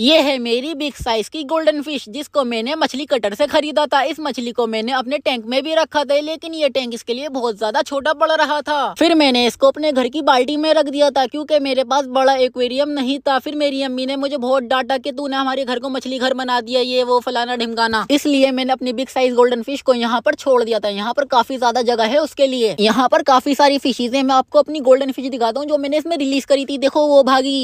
ये है मेरी बिग साइज की गोल्डन फिश जिसको मैंने मछली कटर से खरीदा था इस मछली को मैंने अपने टैंक में भी रखा था लेकिन ये टैंक इसके लिए बहुत ज्यादा छोटा पड़ रहा था फिर मैंने इसको अपने घर की बाल्टी में रख दिया था क्योंकि मेरे पास बड़ा एक्वेरियम नहीं था फिर मेरी अम्मी ने मुझे बहुत डांटा तू तूने हमारे घर को मछली घर बना दिया ये वो फलाना ढिमकाना इसलिए मैंने अपनी बिग साइज गोल्डन फिश को यहाँ पर छोड़ दिया था यहाँ पर काफी ज्यादा जगह है उसके लिए यहाँ पर काफी सारी फिशेज है मैं आपको अपनी गोल्डन फिश दिखाता हूँ जो मैंने इसमें रिलीज करी थी देखो वो भागी